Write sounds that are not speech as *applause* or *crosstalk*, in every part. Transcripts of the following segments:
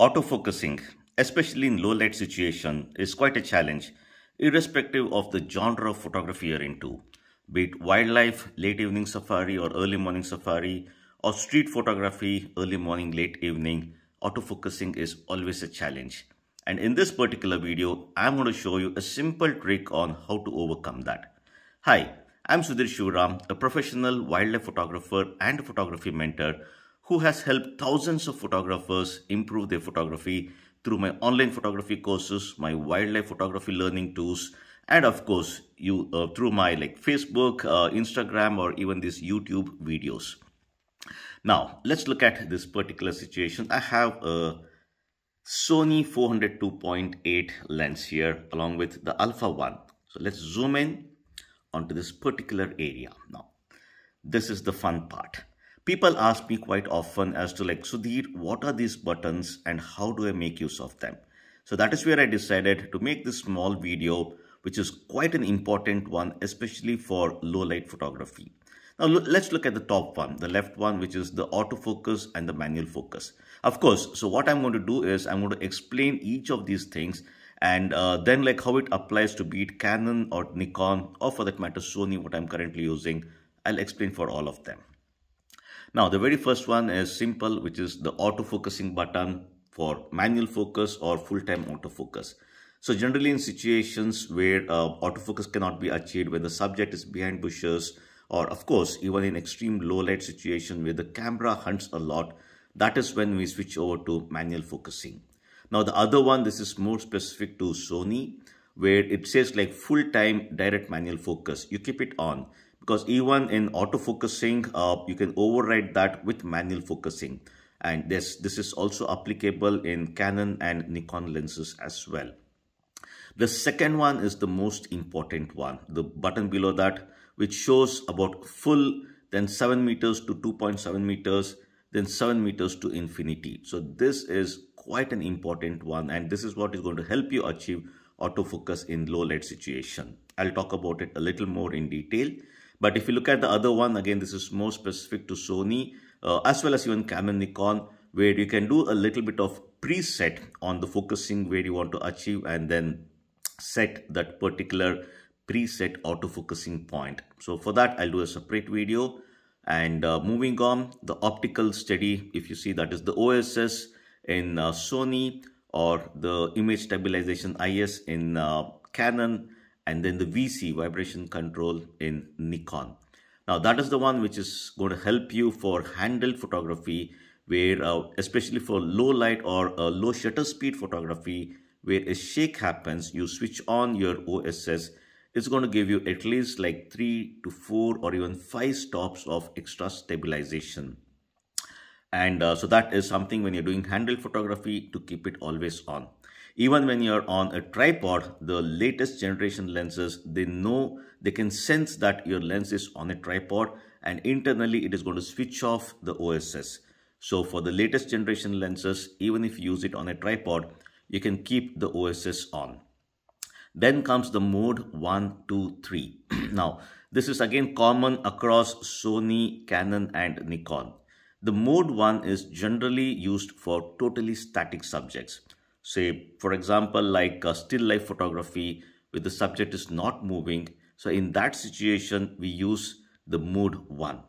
Autofocusing, especially in low light situation, is quite a challenge irrespective of the genre of photography you're into, be it wildlife, late evening safari or early morning safari, or street photography, early morning, late evening, autofocusing is always a challenge. And in this particular video, I'm going to show you a simple trick on how to overcome that. Hi, I'm Sudhir Shuram, a professional wildlife photographer and photography mentor who has helped thousands of photographers improve their photography through my online photography courses, my wildlife photography learning tools, and of course, you uh, through my like Facebook, uh, Instagram, or even these YouTube videos. Now, let's look at this particular situation. I have a Sony 402.8 lens here along with the Alpha 1. So let's zoom in onto this particular area. Now, this is the fun part. People ask me quite often as to like, Sudhir, what are these buttons and how do I make use of them? So that is where I decided to make this small video, which is quite an important one, especially for low light photography. Now let's look at the top one, the left one, which is the autofocus and the manual focus. Of course, so what I'm going to do is I'm going to explain each of these things and uh, then like how it applies to be it Canon or Nikon or for that matter Sony, what I'm currently using. I'll explain for all of them. Now the very first one is simple which is the autofocusing button for manual focus or full-time autofocus. So generally in situations where uh, autofocus cannot be achieved when the subject is behind bushes or of course even in extreme low light situation where the camera hunts a lot that is when we switch over to manual focusing. Now the other one this is more specific to Sony where it says like full-time direct manual focus. You keep it on because even in auto focusing, uh, you can override that with manual focusing. And this, this is also applicable in Canon and Nikon lenses as well. The second one is the most important one, the button below that, which shows about full, then 7 meters to 2.7 meters, then 7 meters to infinity. So this is quite an important one and this is what is going to help you achieve autofocus in low light situation. I'll talk about it a little more in detail. But if you look at the other one, again, this is more specific to Sony uh, as well as even Canon Nikon, where you can do a little bit of preset on the focusing where you want to achieve and then set that particular preset autofocusing point. So for that, I'll do a separate video. And uh, moving on, the optical study, if you see that is the OSS in uh, Sony or the image stabilization IS in uh, Canon and then the VC, vibration control in Nikon. Now that is the one which is going to help you for handheld photography where uh, especially for low light or uh, low shutter speed photography where a shake happens, you switch on your OSS, it's going to give you at least like 3 to 4 or even 5 stops of extra stabilization. And uh, so that is something when you're doing handheld photography to keep it always on even when you're on a tripod the latest generation lenses they know they can sense that your lens is on a tripod and internally it is going to switch off the OSS so for the latest generation lenses even if you use it on a tripod you can keep the OSS on then comes the mode 1 2 3 *clears throat* now this is again common across Sony Canon and Nikon the mode 1 is generally used for totally static subjects say for example like uh, still life photography where the subject is not moving so in that situation we use the mode one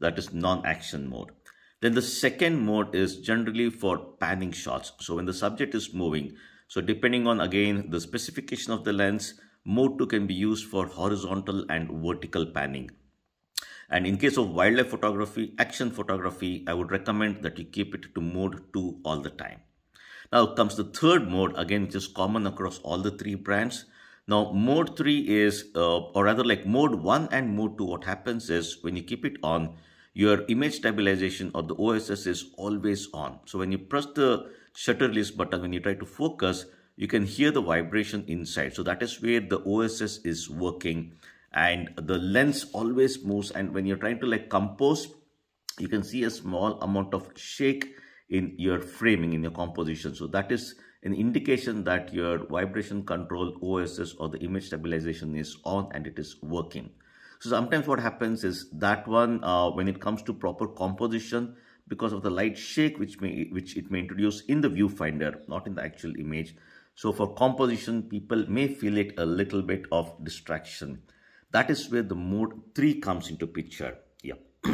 that is non-action mode then the second mode is generally for panning shots so when the subject is moving so depending on again the specification of the lens mode 2 can be used for horizontal and vertical panning and in case of wildlife photography action photography i would recommend that you keep it to mode 2 all the time now comes the third mode, again, which is common across all the three brands. Now, mode 3 is, uh, or rather like mode 1 and mode 2, what happens is when you keep it on, your image stabilization or the OSS is always on. So when you press the shutter list button, when you try to focus, you can hear the vibration inside. So that is where the OSS is working and the lens always moves. And when you're trying to like compose, you can see a small amount of shake in your framing, in your composition. So that is an indication that your vibration control OSS or the image stabilization is on and it is working. So sometimes what happens is that one, uh, when it comes to proper composition, because of the light shake which may which it may introduce in the viewfinder, not in the actual image. So for composition, people may feel it a little bit of distraction. That is where the mode 3 comes into picture. Yeah. *clears throat*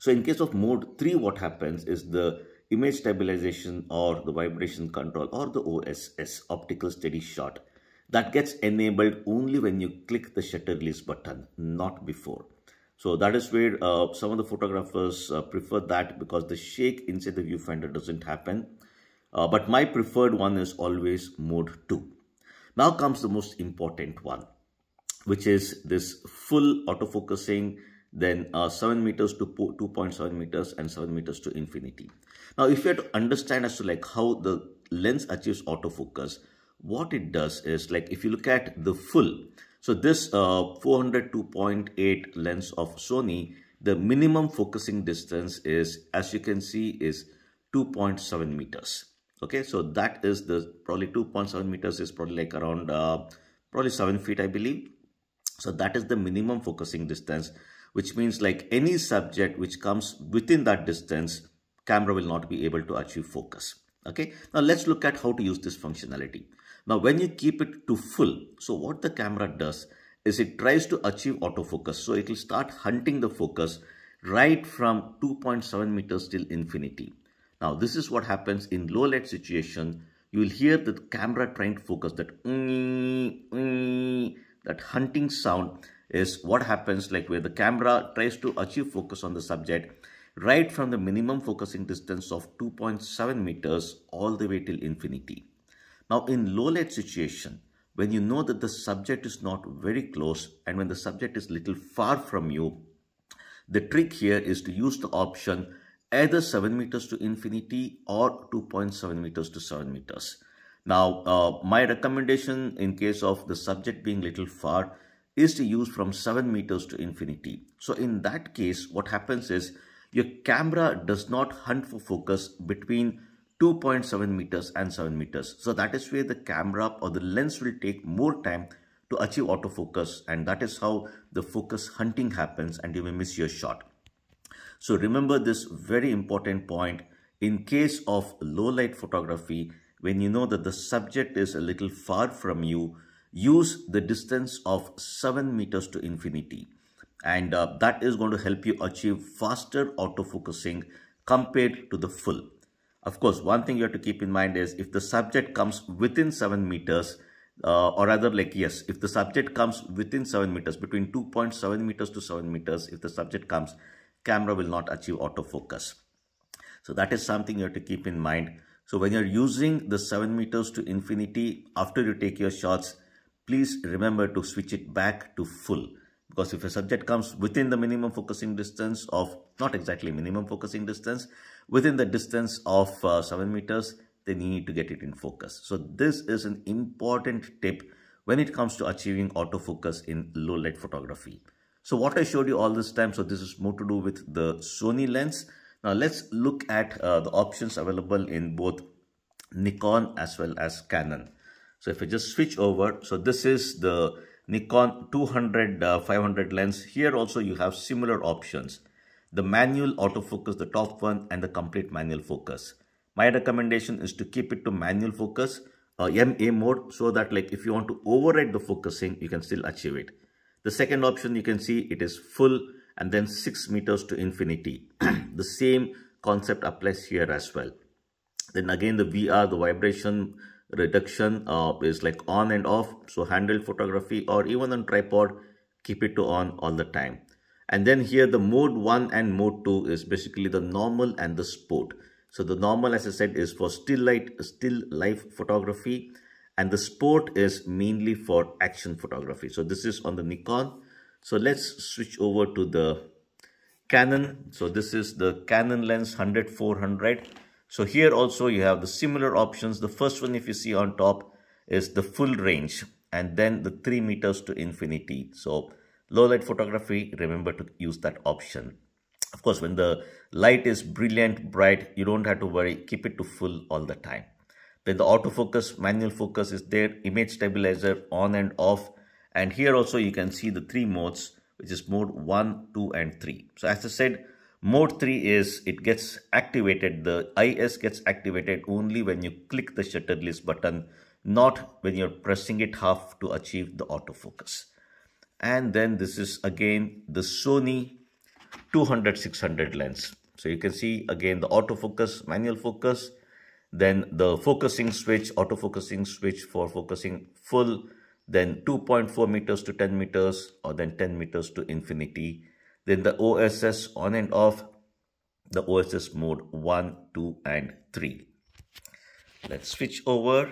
So in case of mode 3, what happens is the image stabilization or the vibration control or the OSS, optical steady shot, that gets enabled only when you click the shutter release button, not before. So that is where uh, some of the photographers uh, prefer that because the shake inside the viewfinder doesn't happen. Uh, but my preferred one is always mode 2. Now comes the most important one, which is this full autofocusing then uh, 7 meters to 2.7 meters and 7 meters to infinity. Now, if you have to understand as to like how the lens achieves autofocus, what it does is like if you look at the full, so this uh, 402.8 lens of Sony, the minimum focusing distance is, as you can see, is 2.7 meters. Okay, so that is the probably 2.7 meters is probably like around uh, probably 7 feet, I believe. So that is the minimum focusing distance which means like any subject which comes within that distance, camera will not be able to achieve focus. Okay, now let's look at how to use this functionality. Now, when you keep it to full, so what the camera does is it tries to achieve autofocus. So it will start hunting the focus right from 2.7 meters till infinity. Now, this is what happens in low light situation. You will hear the camera trying to focus that mm, mm, that hunting sound is what happens like where the camera tries to achieve focus on the subject right from the minimum focusing distance of 2.7 meters all the way till infinity. Now in low light situation, when you know that the subject is not very close and when the subject is little far from you, the trick here is to use the option either 7 meters to infinity or 2.7 meters to 7 meters. Now, uh, my recommendation in case of the subject being little far is to use from 7 meters to infinity. So in that case, what happens is your camera does not hunt for focus between 2.7 meters and 7 meters. So that is where the camera or the lens will take more time to achieve autofocus and that is how the focus hunting happens and you may miss your shot. So remember this very important point. In case of low light photography, when you know that the subject is a little far from you, use the distance of 7 meters to infinity and uh, that is going to help you achieve faster autofocusing compared to the full. Of course, one thing you have to keep in mind is if the subject comes within 7 meters uh, or rather like yes, if the subject comes within 7 meters, between 2.7 meters to 7 meters, if the subject comes, camera will not achieve autofocus. So that is something you have to keep in mind. So when you're using the 7 meters to infinity, after you take your shots, please remember to switch it back to full because if a subject comes within the minimum focusing distance of not exactly minimum focusing distance within the distance of uh, 7 meters then you need to get it in focus so this is an important tip when it comes to achieving autofocus in low light photography so what i showed you all this time so this is more to do with the sony lens now let's look at uh, the options available in both nikon as well as canon so if I just switch over, so this is the Nikon 200 uh, 500 lens. Here also you have similar options. The manual autofocus, the top one and the complete manual focus. My recommendation is to keep it to manual focus, uh, MA mode so that like if you want to override the focusing, you can still achieve it. The second option you can see it is full and then 6 meters to infinity. *clears throat* the same concept applies here as well. Then again the VR, the vibration reduction uh, is like on and off so handheld photography or even on tripod keep it to on all the time and then here the mode 1 and mode 2 is basically the normal and the sport so the normal as i said is for still light still life photography and the sport is mainly for action photography so this is on the nikon so let's switch over to the canon so this is the canon lens 100 400 so here also you have the similar options. The first one if you see on top is the full range and then the 3 meters to infinity. So low light photography, remember to use that option. Of course, when the light is brilliant, bright, you don't have to worry. Keep it to full all the time. Then the autofocus, manual focus is there, image stabilizer on and off. And here also you can see the three modes, which is mode 1, 2 and 3. So as I said, Mode 3 is it gets activated, the IS gets activated only when you click the shutter list button, not when you're pressing it half to achieve the autofocus. And then this is again the Sony 200-600 lens. So you can see again the autofocus, manual focus, then the focusing switch, autofocusing switch for focusing full, then 2.4 meters to 10 meters or then 10 meters to infinity then the OSS on and off, the OSS mode 1, 2 and 3. Let's switch over.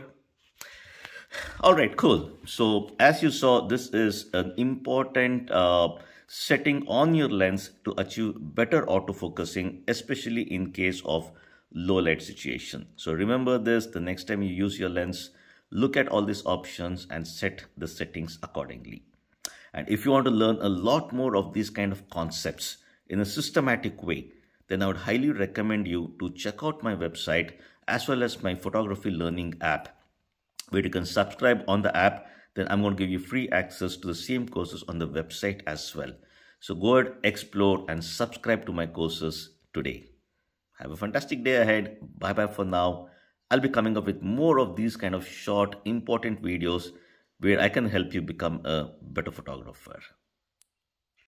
All right, cool. So as you saw, this is an important uh, setting on your lens to achieve better autofocusing, especially in case of low light situation. So remember this the next time you use your lens, look at all these options and set the settings accordingly. And if you want to learn a lot more of these kind of concepts in a systematic way, then I would highly recommend you to check out my website as well as my photography learning app where you can subscribe on the app then I'm going to give you free access to the same courses on the website as well. So go ahead, explore and subscribe to my courses today. Have a fantastic day ahead. Bye bye for now. I'll be coming up with more of these kind of short important videos where I can help you become a better photographer.